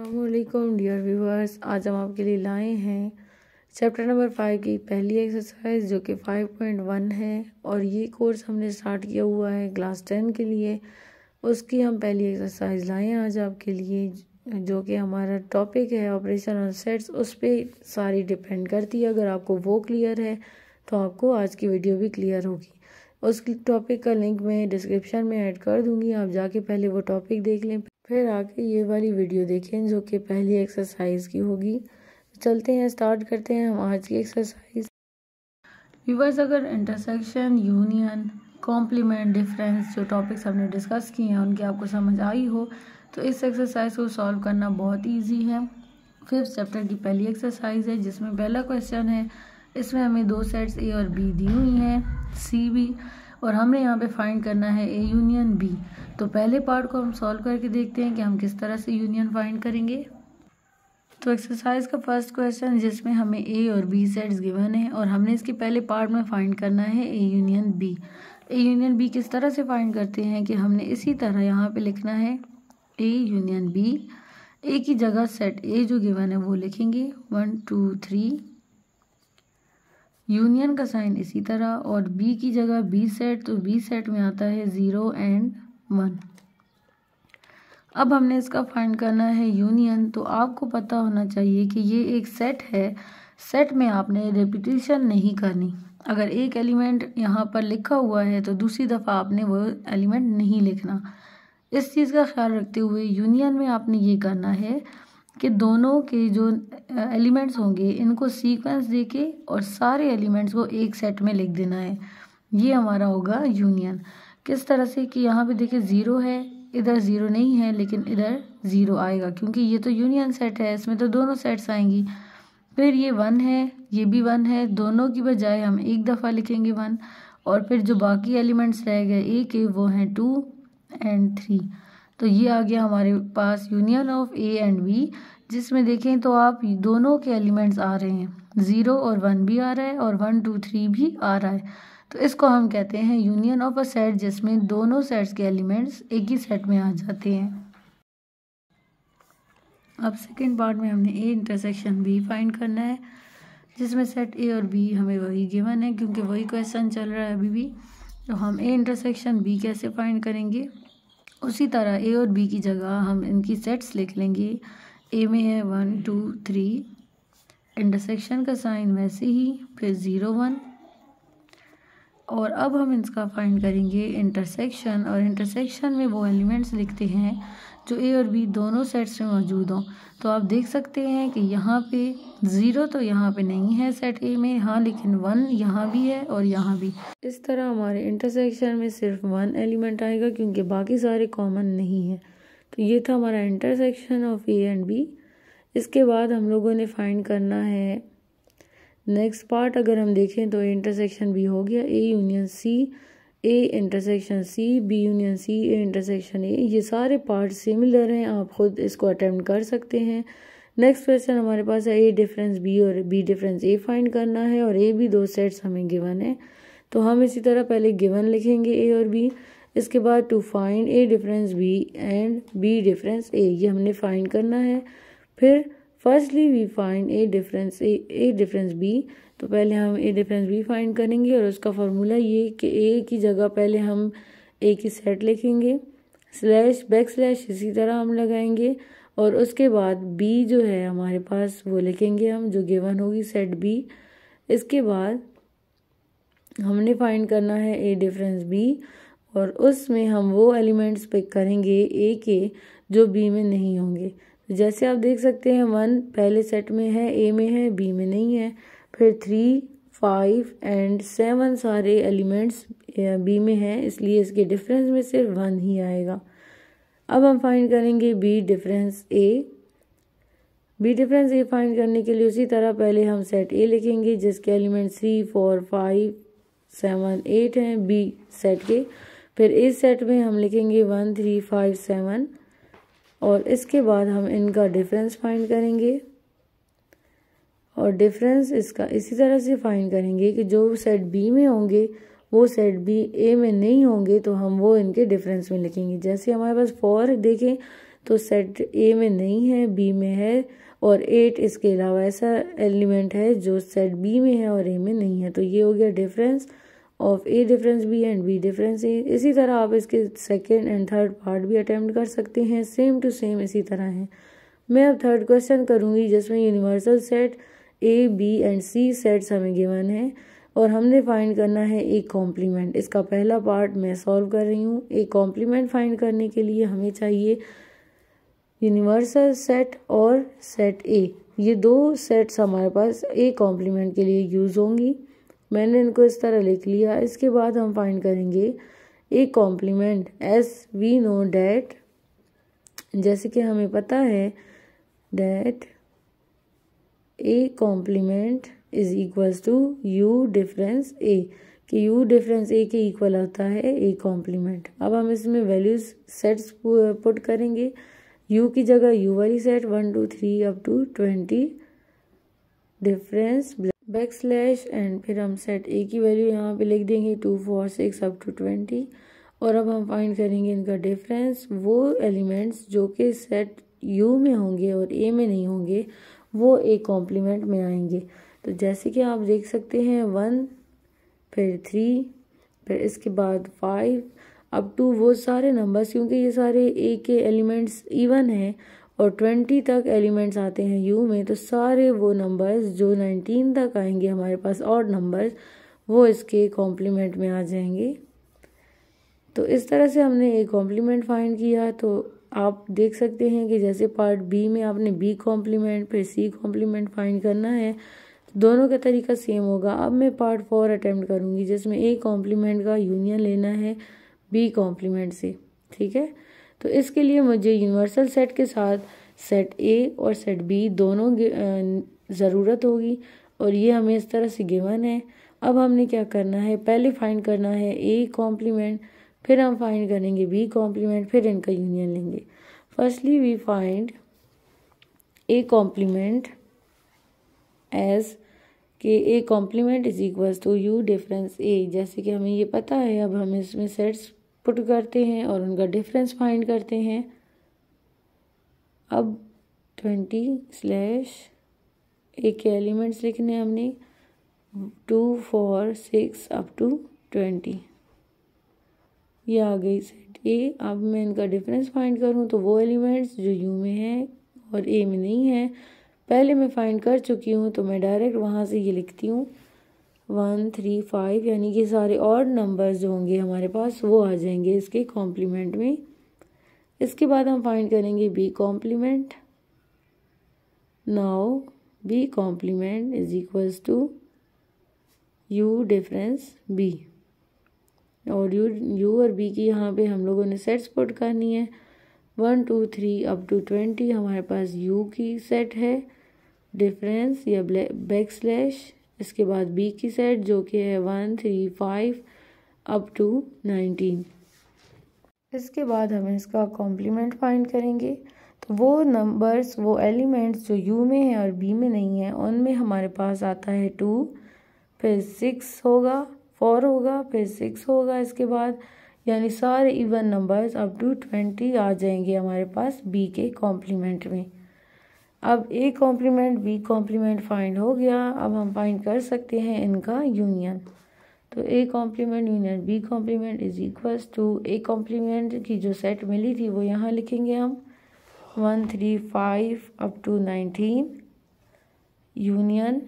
अल्लाम dear viewers आज हम आपके लिए लाए हैं चैप्टर नंबर फाइव की पहली एक्सरसाइज जो कि फाइव पॉइंट वन है और ये कोर्स हमने स्टार्ट किया हुआ है क्लास टेन के लिए उसकी हम पहली एक्सरसाइज लाए हैं आज आपके लिए जो कि हमारा टॉपिक है ऑपरेशन और सेट्स उस पर सारी डिपेंड करती है अगर आपको वो क्लियर है तो आपको आज की वीडियो भी क्लियर होगी उस टॉपिक का लिंक मैं डिस्क्रिप्शन में ऐड कर दूँगी आप जाके पहले वो टॉपिक देख लें फिर आके ये वाली वीडियो देखें जो कि पहली एक्सरसाइज की होगी चलते हैं स्टार्ट करते हैं हम आज की एक्सरसाइज व्यूवर्स अगर इंटरसेक्शन यूनियन कॉम्प्लीमेंट डिफरेंस जो टॉपिक्स हमने डिस्कस किए हैं उनकी आपको समझ आई हो तो इस एक्सरसाइज को सॉल्व करना बहुत ईजी है फिफ्थ चैप्टर की पहली एक्सरसाइज है जिसमें पहला क्वेश्चन है इसमें हमें दो सेट्स ए और बी दी हुई हैं सी बी और हमने यहाँ पे फाइंड करना है ए यूनियन बी तो पहले पार्ट को हम सॉल्व करके देखते हैं कि हम किस तरह से यूनियन फाइंड करेंगे तो एक्सरसाइज का फर्स्ट क्वेश्चन जिसमें हमें ए और बी सेट्स गिवन है और हमने इसके पहले पार्ट में फाइंड करना है A union B A union B किस तरह से फाइंड करते हैं कि हमने इसी तरह यहाँ पे लिखना है ए यूनियन बी ए की जगह सेट ए जो गिवन है वो लिखेंगे वन टू थ्री यूनियन का साइन इसी तरह और बी की जगह बी सेट तो बी सेट में आता है ज़ीरो एंड वन अब हमने इसका फाइंड करना है यूनियन तो आपको पता होना चाहिए कि ये एक सेट है सेट में आपने रिपीटिशन नहीं करनी अगर एक एलिमेंट यहाँ पर लिखा हुआ है तो दूसरी दफ़ा आपने वो एलिमेंट नहीं लिखना इस चीज़ का ख्याल रखते हुए यूनियन में आपने ये करना है कि दोनों के जो एलिमेंट्स होंगे इनको सीक्वेंस दे के और सारे एलिमेंट्स को एक सेट में लिख देना है ये हमारा होगा यूनियन किस तरह से कि यहाँ पे देखिए ज़ीरो है इधर ज़ीरो नहीं है लेकिन इधर ज़ीरो आएगा क्योंकि ये तो यूनियन सेट है इसमें तो दोनों सेट्स आएंगी फिर ये वन है ये भी वन है दोनों की बजाय हम एक दफ़ा लिखेंगे वन और फिर जो बाकी एलिमेंट्स रह गए एक है वो हैं टू एंड थ्री तो ये आ गया हमारे पास union of A and B जिसमें देखें तो आप दोनों के एलिमेंट्स आ रहे हैं ज़ीरो और वन भी आ रहा है और वन टू थ्री भी आ रहा है तो इसको हम कहते हैं यूनियन ऑफ अ सेट जिसमें दोनों सेट्स के एलिमेंट्स एक ही सेट में आ जाते हैं अब सेकेंड पार्ट में हमने ए इंटरसेक्शन बी फाइंड करना है जिसमें सेट ए और बी हमें वही गिवन है क्योंकि वही क्वेश्चन चल रहा है अभी भी तो हम ए इंटरसेक्शन बी कैसे फाइंड करेंगे उसी तरह ए और बी की जगह हम इनकी सेट्स लिख लेंगे ए में है वन टू थ्री इंटरसेक्शन का साइन वैसे ही फिर ज़ीरो वन और अब हम इसका फाइंड करेंगे इंटरसेक्शन और इंटरसेक्शन में वो एलिमेंट्स लिखते हैं जो ए और बी दोनों सेट्स में मौजूद हों तो आप देख सकते हैं कि यहाँ पे ज़ीरो तो यहाँ पे नहीं है सेट ए में हाँ लेकिन वन यहाँ भी है और यहाँ भी इस तरह हमारे इंटरसेक्शन में सिर्फ वन एलिमेंट आएगा क्योंकि बाकी सारे कॉमन नहीं है तो ये था हमारा intersection of A and B इसके बाद हम लोगों ने फाइंड करना है नेक्स्ट पार्ट अगर हम देखें तो इंटरसेक्शन भी हो गया A union C A intersection C B union C A intersection A ये सारे पार्ट सिमिलर हैं आप खुद इसको अटैम्प्ट कर सकते हैं नेक्स्ट क्वेश्चन हमारे पास है ए डिफरेंस बी और बी डिफरेंस ए फाइंड करना है और ए भी दो सेट्स हमें गिवन है तो हम इसी तरह पहले गिवन लिखेंगे ए और बी इसके बाद to find A difference B and B difference A ये हमने फाइंड करना है फिर firstly we find A difference A difference B तो पहले हम ए डिफरेंस बी फाइंड करेंगे और उसका फार्मूला ये कि ए की जगह पहले हम ए की सेट लिखेंगे स्लैश बैक स्लैश इसी तरह हम लगाएंगे और उसके बाद बी जो है हमारे पास वो लिखेंगे हम जो गिवन होगी सेट बी इसके बाद हमने फाइंड करना है ए डिफरेंस बी और उसमें हम वो एलिमेंट्स पिक करेंगे ए के जो बी में नहीं होंगे तो जैसे आप देख सकते हैं वन पहले सेट में है ए में है बी में नहीं है फिर थ्री फाइव एंड सेवन सारे एलिमेंट्स बी में हैं इसलिए इसके डिफरेंस में सिर्फ वन ही आएगा अब हम फाइंड करेंगे B difference A B difference A find करने के लिए उसी तरह पहले हम सेट ए लिखेंगे जिसके element three four five seven eight हैं बी सेट के फिर इस सेट में हम लिखेंगे वन थ्री फाइव सेवन और इसके बाद हम इनका डिफरेंस फाइंड करेंगे और डिफरेंस इसका इसी तरह से फाइंड करेंगे कि जो सेट बी में होंगे वो सेट बी ए में नहीं होंगे तो हम वो इनके डिफरेंस में लिखेंगे जैसे हमारे पास फोर देखें तो सेट ए में नहीं है बी में है और एट इसके अलावा ऐसा एलिमेंट है जो सेट बी में है और ए में नहीं है तो ये हो गया difference of A difference B and B difference A इसी तरह आप इसके सेकेंड एंड थर्ड पार्ट भी अटैम्प्ट कर सकते हैं सेम टू सेम इसी तरह है मैं अब थर्ड क्वेश्चन करूँगी जिसमें universal set A B and C sets हमें गिवन है और हमने फाइंड करना है एक कॉम्प्लीमेंट इसका पहला पार्ट मैं सॉल्व कर रही हूँ एक कॉम्प्लीमेंट फाइंड करने के लिए हमें चाहिए यूनिवर्सल सेट और सेट ए ये दो सेट्स हमारे पास ए कॉम्प्लीमेंट के लिए यूज़ होंगी मैंने इनको इस तरह लिख लिया इसके बाद हम फाइंड करेंगे A complement as we know that जैसे कि हमें पता है that A complement is equal to U difference A कि यू डिफरेंस ए के इक्वल होता है ए कॉम्प्लीमेंट अब हम इसमें वैल्यूज सेट्स पुट करेंगे यू की जगह यू वाली set one two three up to twenty difference back slash and फिर हम सेट ए की वैल्यू यहाँ पे लिख देंगे two four six up to twenty और अब हम फाइंड करेंगे इनका डिफरेंस वो एलिमेंट्स जो कि सेट यू में होंगे और ए में नहीं होंगे वो ए कॉम्प्लीमेंट में आएंगे तो जैसे कि आप देख सकते हैं वन फिर थ्री फिर इसके बाद फाइव अप टू वो सारे नंबर्स क्योंकि ये सारे ए के एलिमेंट्स इवन हैं और ट्वेंटी तक एलिमेंट्स आते हैं यू में तो सारे वो नंबर्स जो नाइनटीन तक आएंगे हमारे पास और नंबर्स वो इसके कॉम्प्लीमेंट में आ जाएंगे तो इस तरह से हमने एक कॉम्प्लीमेंट फाइंड किया तो आप देख सकते हैं कि जैसे पार्ट बी में आपने बी कॉम्प्लीमेंट फिर सी कॉम्प्लीमेंट फाइंड करना है तो दोनों का तरीका सेम होगा अब मैं पार्ट फोर अटैम्प्ट करूँगी जिसमें ए कॉम्प्लीमेंट का यूनियन लेना है बी कॉम्प्लीमेंट से ठीक है तो इसके लिए मुझे यूनिवर्सल सेट के साथ सेट ए और सेट बी दोनों ज़रूरत होगी और ये हमें इस तरह से गिवन है अब हमने क्या करना है पहले फाइंड करना है ए कॉम्प्लीमेंट फिर हम फाइंड करेंगे बी कॉम्प्लीमेंट फिर इनका यूनियन लेंगे firstly we find A complement as के A complement is equals to U difference A जैसे कि हमें ये पता है अब हम इसमें सेट्स पुट करते हैं और उनका डिफरेंस फाइंड करते हैं अब ट्वेंटी स्लैश ए के एलिमेंट्स लिखने हमने two four six up to twenty ये आ गई सेट ए अब मैं इनका डिफरेंस फाइंड करूँ तो वो एलिमेंट्स जो यू में हैं और ए में नहीं है पहले मैं फाइंड कर चुकी हूँ तो मैं डायरेक्ट वहाँ से ये लिखती हूँ वन थ्री फाइव यानी कि सारे और नंबर्स जो होंगे हमारे पास वो आ जाएंगे इसके कॉम्प्लीमेंट में इसके बाद हम फाइंड करेंगे B complement now B complement is equals to U difference B और यू यू और बी की यहाँ पे हम लोगों ने सेट्स पुट करनी है one two three up to twenty हमारे पास यू की सेट है डिफरेंस या बैक स्लैश इसके बाद बी की सेट जो कि है one three five up to nineteen इसके बाद हम इसका कॉम्प्लीमेंट फाइंड करेंगे तो वो नंबर्स वो एलिमेंट्स जो यू में हैं और बी में नहीं हैं उनमें हमारे पास आता है टू फिर सिक्स होगा फोर होगा फिर सिक्स होगा इसके बाद यानी सारे even numbers up to twenty आ जाएंगे हमारे पास बी के कॉम्प्लीमेंट में अब A complement B complement find हो गया अब हम फाइंड कर सकते हैं इनका यूनियन तो A complement union B complement is equals to A complement की जो सेट मिली थी वो यहाँ लिखेंगे हम one three five up to nineteen union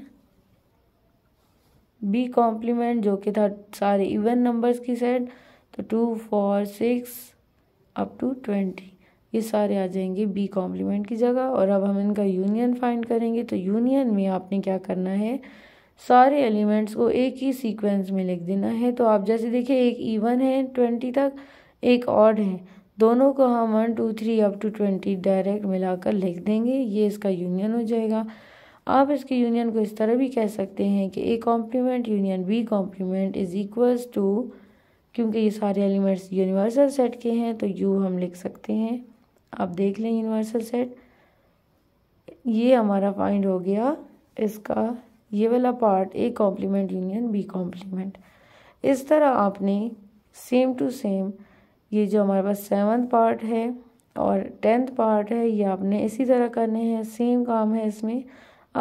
B complement जो कि था सारे इवन नंबर्स की सेट तो two four six up to twenty ये सारे आ जाएंगे बी कॉम्प्लीमेंट की जगह और अब हम इनका यूनियन फाइंड करेंगे तो यूनियन में आपने क्या करना है सारे एलिमेंट्स को एक ही सीक्वेंस में लिख देना है तो आप जैसे देखिए एक ईवन है ट्वेंटी तक एक ऑड है दोनों को हम one two three up to twenty direct मिलाकर लिख देंगे ये इसका यूनियन हो जाएगा आप इसके यूनियन को इस तरह भी कह सकते हैं कि A complement union B complement is equals to क्योंकि ये सारे एलिमेंट्स यूनिवर्सल सेट के हैं तो यू हम लिख सकते हैं आप देख लें यूनिवर्सल सेट ये हमारा फाइंड हो गया इसका ये वाला part A complement union B complement इस तरह आपने सेम टू सेम ये जो हमारे पास सेवन्थ पार्ट है और टेंथ पार्ट है ये आपने इसी तरह करने हैं सेम काम है इसमें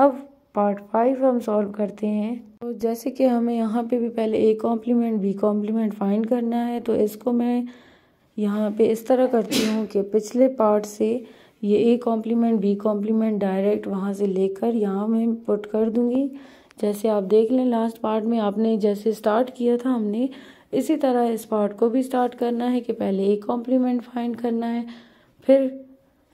अब पार्ट फाइव हम सॉल्व करते हैं तो जैसे कि हमें यहाँ पे भी पहले A complement B complement find करना है तो इसको मैं यहाँ पे इस तरह करती हूँ कि पिछले पार्ट से ये A complement B complement direct वहाँ से लेकर यहाँ मैं पुट कर दूँगी जैसे आप देख लें लास्ट पार्ट में आपने जैसे स्टार्ट किया था हमने इसी तरह इस पार्ट को भी स्टार्ट करना है कि पहले ए कॉम्प्लीमेंट फाइंड करना है फिर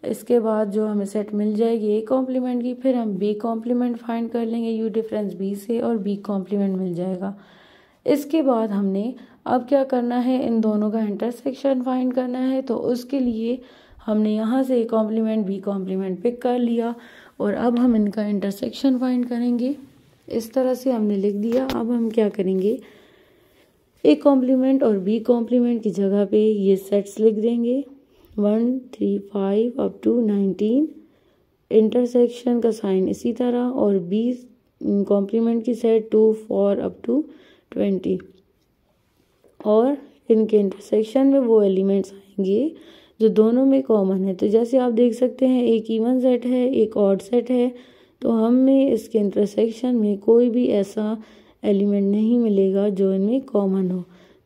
इसके बाद जो हमें सेट मिल जाएगी ए कॉम्प्लीमेंट की फिर हम बी कॉम्प्लीमेंट फाइंड कर लेंगे यू डिफरेंस बी से और बी कॉम्प्लीमेंट मिल जाएगा इसके बाद हमने अब क्या करना है इन दोनों का इंटरसेक्शन फाइंड करना है तो उसके लिए हमने यहाँ से A complement B complement pick कर लिया और अब हम इनका इंटरसेक्शन फाइंड करेंगे इस तरह से हमने लिख दिया अब हम क्या करेंगे ए कॉम्प्लीमेंट और बी कॉम्प्लीमेंट की जगह पे ये सेट्स लिख देंगे one three five up to nineteen intersection का साइन इसी तरह और बी कॉम्प्लीमेंट की set two four up to twenty और इनके इंटरसेक्शन में वो एलिमेंट्स आएंगे जो दोनों में कॉमन है तो जैसे आप देख सकते हैं एक ईवन सेट है एक ऑड सेट है तो हमें इसके इंटरसेक्शन में कोई भी ऐसा एलिमेंट नहीं मिलेगा जो इनमें कॉमन हो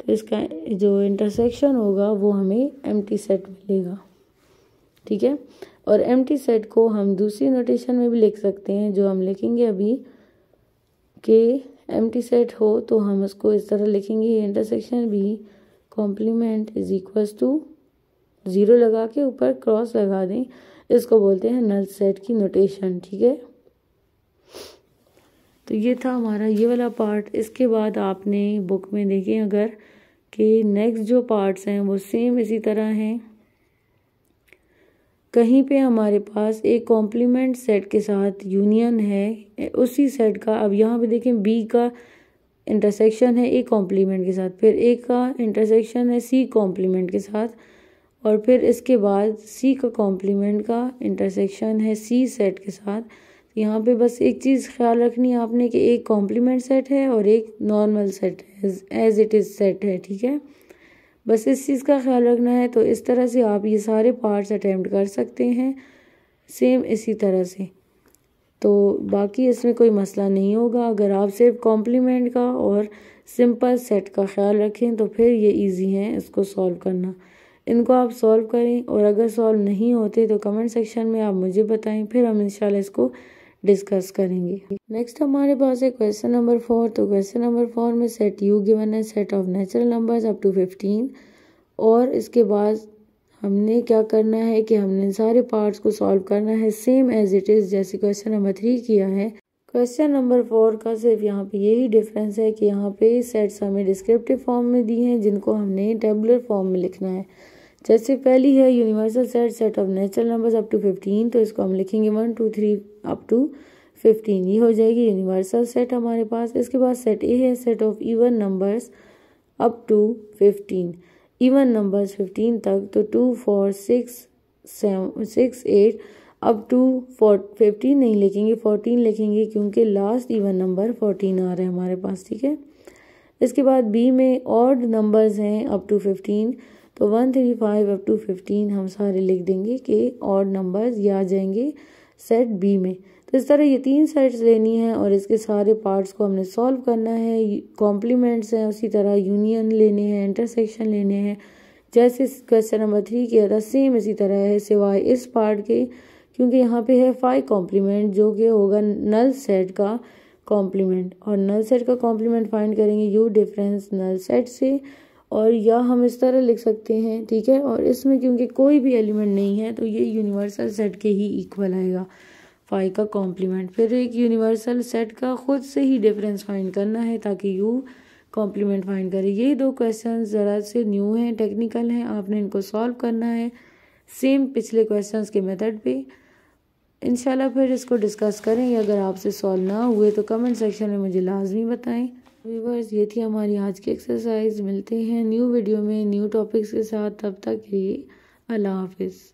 तो इसका जो इंटरसेक्शन होगा वो हमें एम सेट मिलेगा ठीक है और एम सेट को हम दूसरी नोटेशन में भी लिख सकते हैं जो हम लिखेंगे अभी के एम टी सेट हो तो हम उसको इस तरह लिखेंगे intersection B complement is equals to zero लगा के ऊपर क्रॉस लगा दें इसको बोलते हैं नल सेट की नोटेशन ठीक है तो ये था हमारा ये वाला पार्ट इसके बाद आपने बुक में देखें अगर कि नेक्स्ट जो पार्ट्स हैं वो सेम इसी तरह हैं कहीं पे हमारे पास एक कॉम्प्लीमेंट सेट के साथ यूनियन है उसी सेट का अब यहाँ पे देखें बी का इंटरसेक्शन है ए कॉम्प्लीमेंट के साथ फिर ए का इंटरसेक्शन है सी कॉम्प्लीमेंट के साथ और फिर इसके बाद सी का कॉम्प्लीमेंट का इंटरसेक्शन है सी सेट के साथ यहाँ पे बस एक चीज़ ख्याल रखनी है आपने कि एक कॉम्प्लीमेंट सेट है और एक नॉर्मल सेट है एज इट इज़ सेट है ठीक है बस इस चीज़ का ख्याल रखना है तो इस तरह से आप ये सारे पार्ट्स अटैम्प्ट कर सकते हैं सेम इसी तरह से तो बाकी इसमें कोई मसला नहीं होगा अगर आप सिर्फ कॉम्प्लीमेंट का और सिंपल सेट का ख्याल रखें तो फिर ये इजी हैं इसको सॉल्व करना इनको आप सॉल्व करें और अगर सॉल्व नहीं होते तो कमेंट सेक्शन में आप मुझे बताएं फिर हम इंशाल्लाह इसको डिस्कस करेंगे नेक्स्ट हमारे पास है क्वेश्चन नंबर फोर तो क्वेश्चन नंबर फोर में सेट यू गिवन है set of natural numbers up to fifteen और इसके बाद हमने क्या करना है कि हमने सारे पार्ट्स को सॉल्व करना है सेम एज इट इज़ जैसे क्वेश्चन नंबर थ्री किया है क्वेश्चन नंबर फोर का सिर्फ यहाँ पे यही डिफरेंस है कि यहाँ पे सेट्स हमें डिस्क्रिप्टिव फॉर्म में दी हैं जिनको हमने टेबुलर फॉर्म में लिखना है जैसे पहली है universal set set of natural numbers up to fifteen तो इसको हम लिखेंगे one two three up to fifteen ये हो जाएगी यूनिवर्सल सेट हमारे पास इसके बाद सेट ए है set of even numbers up to fifteen even numbers fifteen तक तो two four six seven six eight up to four fifteen नहीं लिखेंगे फोर्टीन लिखेंगे क्योंकि लास्ट इवन नंबर फोर्टीन आ रहे हैं हमारे पास ठीक है इसके बाद बी में ऑड नंबर्स हैं अप टू फिफ्टीन तो one three five up to fifteen हम सारे लिख देंगे कि और नंबर्स ये आ जाएंगे सेट बी में तो इस तरह ये तीन सेट्स लेनी है और इसके सारे पार्ट्स को हमने सॉल्व करना है कॉम्प्लीमेंट्स हैं उसी तरह यूनियन लेने हैं इंटरसेक्शन लेने हैं जैसे क्वेश्चन नंबर थ्री किया था सेम इसी तरह है सिवाय इस पार्ट के क्योंकि यहाँ पे है फाइव कॉम्प्लीमेंट जो कि होगा नल सेट का कॉम्प्लीमेंट और नल सेट का कॉम्प्लीमेंट फाइंड करेंगे यू डिफरेंस नल सेट से और या हम इस तरह लिख सकते हैं ठीक है और इसमें क्योंकि कोई भी एलिमेंट नहीं है तो ये यूनिवर्सल सेट के ही इक्वल आएगा फाइव का कॉम्प्लीमेंट फिर एक यूनिवर्सल सेट का खुद से ही डिफरेंस फाइंड करना है ताकि यू कॉम्प्लीमेंट फाइंड करें ये दो क्वेश्चन ज़रा से न्यू हैं टेक्निकल हैं आपने इनको सॉल्व करना है सेम पिछले क्वेश्चन के मेथड पर इंशाल्लाह फिर इसको डिस्कस करें अगर आपसे सॉल्व ना हुए तो कमेंट सेक्शन में मुझे लाजमी बताएं व्यूवर्स ये थी हमारी आज की एक्सरसाइज मिलते हैं न्यू वीडियो में न्यू टॉपिक्स के साथ तब तक के लिए अल्लाह हाफिज़